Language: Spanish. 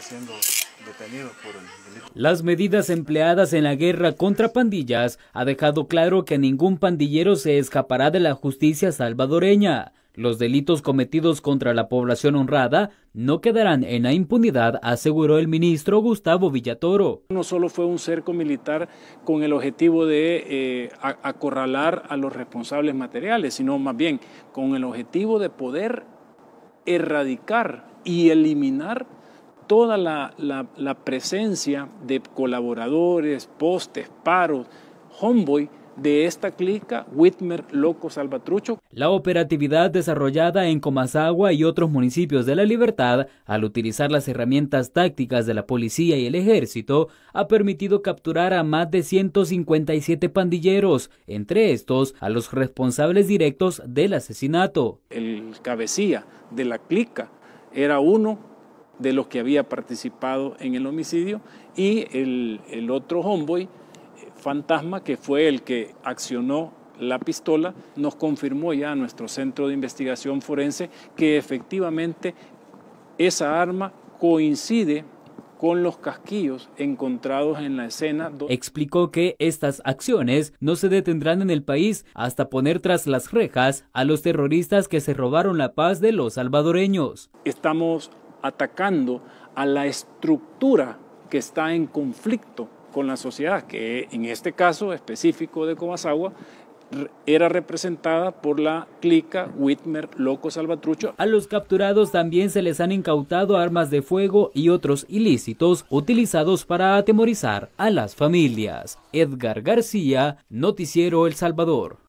siendo detenido por el Las medidas empleadas en la guerra contra pandillas ha dejado claro que ningún pandillero se escapará de la justicia salvadoreña. Los delitos cometidos contra la población honrada no quedarán en la impunidad, aseguró el ministro Gustavo Villatoro. No solo fue un cerco militar con el objetivo de eh, acorralar a los responsables materiales, sino más bien con el objetivo de poder erradicar y eliminar toda la, presencia de colaboradores, postes, paros, homeboy, de esta clica Whitmer Loco Salvatrucho. La operatividad desarrollada en Comasagua y otros municipios de La Libertad, al utilizar las herramientas tácticas de la policía y el ejército, ha permitido capturar a más de 157 pandilleros, entre estos a los responsables directos del asesinato. El cabecilla de la clica era uno de los que había participado en el homicidio y el, otro homeboy, eh, fantasma, que fue el que accionó la pistola, nos confirmó ya a nuestro centro de investigación forense que efectivamente esa arma coincide con los casquillos encontrados en la escena. Explicó que estas acciones no se detendrán en el país hasta poner tras las rejas a los terroristas que se robaron la paz de los salvadoreños. Estamos atacando a la estructura que está en conflicto con la sociedad, que en este caso específico de Comasagua era representada por la clica Whitmer Loco Salvatrucho. A los capturados también se les han incautado armas de fuego y otros ilícitos utilizados para atemorizar a las familias. Edgar García, Noticiero El Salvador.